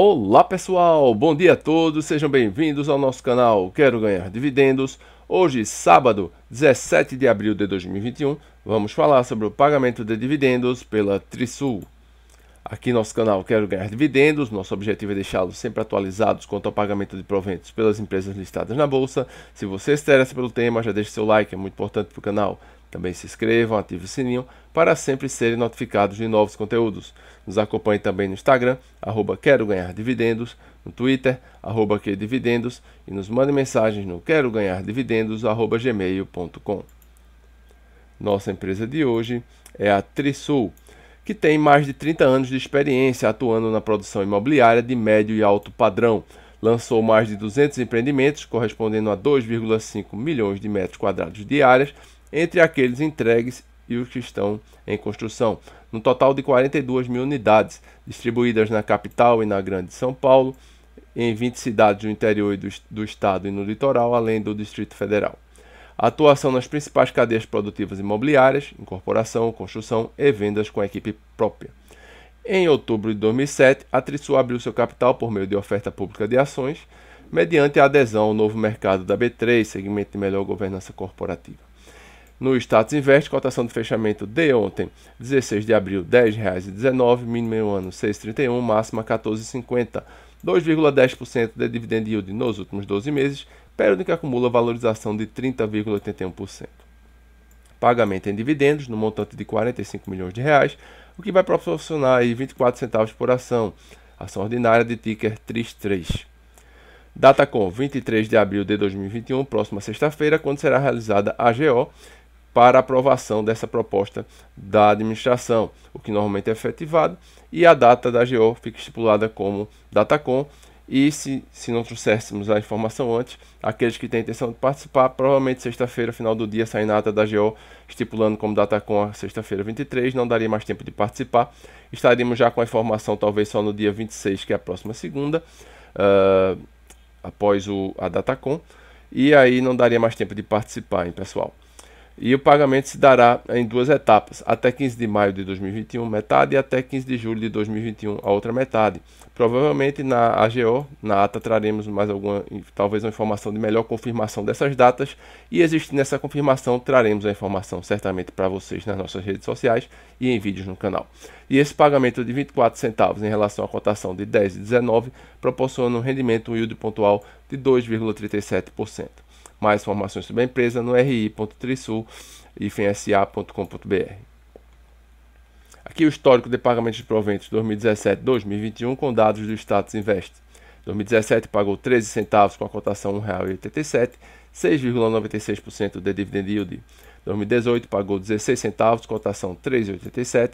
Olá pessoal, bom dia a todos, sejam bem-vindos ao nosso canal Quero Ganhar Dividendos. Hoje, sábado 17 de abril de 2021, vamos falar sobre o pagamento de dividendos pela Trisul. Aqui nosso canal Quero Ganhar Dividendos, nosso objetivo é deixá-los sempre atualizados quanto ao pagamento de proventos pelas empresas listadas na Bolsa. Se você se interessa pelo tema, já deixe seu like, é muito importante para o canal. Também se inscrevam, ative o sininho para sempre serem notificados de novos conteúdos. Nos acompanhe também no Instagram, arroba Quero Ganhar Dividendos, no Twitter, arroba que Dividendos e nos mande mensagens no quero ganhar dividendos, arroba gmail.com. Nossa empresa de hoje é a Trisul, que tem mais de 30 anos de experiência atuando na produção imobiliária de médio e alto padrão. Lançou mais de 200 empreendimentos, correspondendo a 2,5 milhões de metros quadrados de áreas entre aqueles entregues e os que estão em construção. No total de 42 mil unidades, distribuídas na capital e na Grande São Paulo, em 20 cidades do interior do, do estado e no litoral, além do Distrito Federal. atuação nas principais cadeias produtivas imobiliárias, incorporação, construção e vendas com equipe própria. Em outubro de 2007, a Trisul abriu seu capital por meio de oferta pública de ações, mediante a adesão ao novo mercado da B3, segmento de melhor governança corporativa. No status investe, cotação de fechamento de ontem, 16 de abril, R$ 10,19, mínimo em um ano 6,31, máxima 14,50. 2,10% de dividend yield nos últimos 12 meses, período em que acumula valorização de 30,81%. Pagamento em dividendos no montante de 45 milhões de reais, o que vai proporcionar aí 24 centavos por ação. Ação ordinária de ticker 33. Data com 23 de abril de 2021, próxima sexta-feira, quando será realizada a AGO, para aprovação dessa proposta da administração, o que normalmente é efetivado, e a data da GO fica estipulada como com. E se, se não trouxéssemos a informação antes, aqueles que têm intenção de participar, provavelmente sexta-feira, final do dia, saem na ata da GO, estipulando como com a sexta-feira 23, não daria mais tempo de participar. Estaríamos já com a informação talvez só no dia 26, que é a próxima segunda, uh, após o, a com, e aí não daria mais tempo de participar, hein, pessoal. E o pagamento se dará em duas etapas, até 15 de maio de 2021, metade, e até 15 de julho de 2021, a outra metade. Provavelmente na AGO, na ata, traremos mais alguma, talvez uma informação de melhor confirmação dessas datas, e existindo essa confirmação, traremos a informação certamente para vocês nas nossas redes sociais e em vídeos no canal. E esse pagamento de 24 centavos em relação à cotação de 10 e 19 proporciona um rendimento yield pontual de 2,37%. Mais informações sobre a empresa no ri.trisul-sa.com.br. Aqui o histórico de pagamentos de proventos 2017-2021 com dados do Status Invest. 2017 pagou 13 centavos com a cotação R$ 1,87, 6,96% de dividend yield. 2018 pagou 16 centavos, cotação 3,87,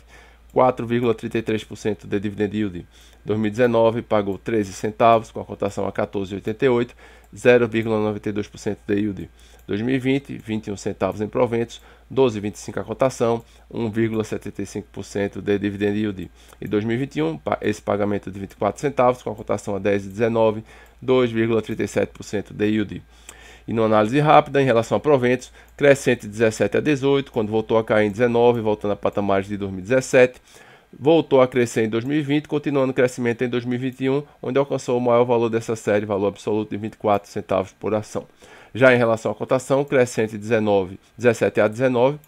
4,33% de dividend yield. 2019 pagou 13 centavos, com a cotação a 14,88, 0,92% de yield. 2020, 21 centavos em proventos, 12,25 a cotação, 1,75% de dividend yield. E 2021, esse pagamento de 24 centavos, com a cotação a 10,19, 2,37% de yield. E numa análise rápida em relação a proventos, crescente de 17 a 18, quando voltou a cair em 19, voltando a patamares de 2017. Voltou a crescer em 2020, continuando o crescimento em 2021, onde alcançou o maior valor dessa série, valor absoluto de 24 centavos por ação. Já em relação à cotação, crescente 19, 17 a 19,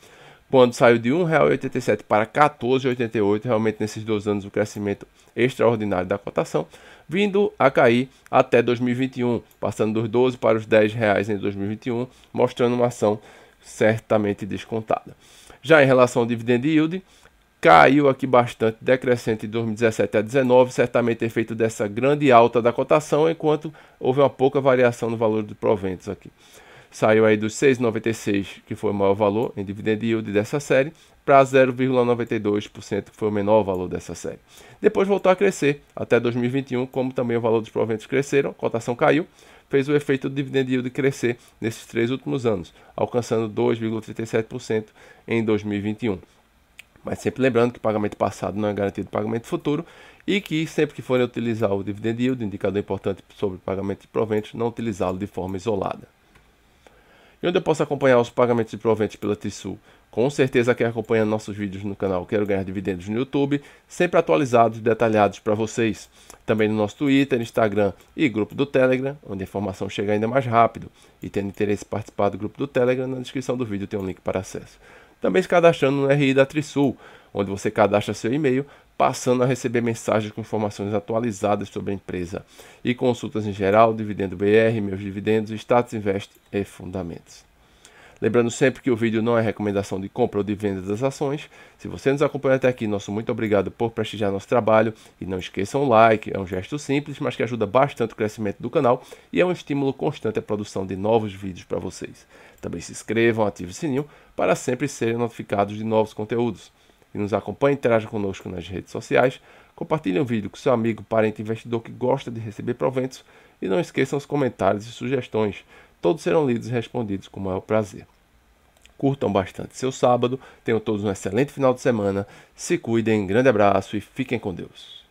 quando saiu de R$ 1,87 para R$ 14,88, realmente nesses dois anos o crescimento extraordinário da cotação, vindo a cair até 2021, passando dos 12 para os 10 reais em 2021, mostrando uma ação certamente descontada. Já em relação ao dividend yield, caiu aqui bastante, decrescente de 2017 a 19, certamente efeito dessa grande alta da cotação, enquanto houve uma pouca variação no valor de proventos aqui saiu aí dos 6,96, que foi o maior valor em dividend yield dessa série, para 0,92%, que foi o menor valor dessa série. Depois voltou a crescer até 2021, como também o valor dos proventos cresceram, a cotação caiu, fez o efeito do dividend yield crescer nesses três últimos anos, alcançando 2,37% em 2021. Mas sempre lembrando que pagamento passado não é garantido pagamento futuro e que sempre que forem utilizar o dividend yield, indicador importante sobre pagamento de proventos, não utilizá-lo de forma isolada e onde eu posso acompanhar os pagamentos de proventos pela Trisul. Com certeza quem acompanha nossos vídeos no canal Quero Ganhar Dividendos no YouTube, sempre atualizados e detalhados para vocês. Também no nosso Twitter, Instagram e grupo do Telegram, onde a informação chega ainda mais rápido. E tendo interesse em participar do grupo do Telegram, na descrição do vídeo tem um link para acesso. Também se cadastrando no RI da Trisul, onde você cadastra seu e-mail passando a receber mensagens com informações atualizadas sobre a empresa e consultas em geral, Dividendo BR, Meus Dividendos, Status Invest e Fundamentos. Lembrando sempre que o vídeo não é recomendação de compra ou de venda das ações. Se você nos acompanha até aqui, nosso muito obrigado por prestigiar nosso trabalho. E não esqueçam o like, é um gesto simples, mas que ajuda bastante o crescimento do canal e é um estímulo constante à produção de novos vídeos para vocês. Também se inscrevam, ativem o sininho para sempre serem notificados de novos conteúdos que nos acompanha, interaja conosco nas redes sociais, compartilhe o vídeo com seu amigo, parente, investidor que gosta de receber proventos e não esqueçam os comentários e sugestões. Todos serão lidos e respondidos com o maior prazer. Curtam bastante seu sábado, tenham todos um excelente final de semana, se cuidem, grande abraço e fiquem com Deus.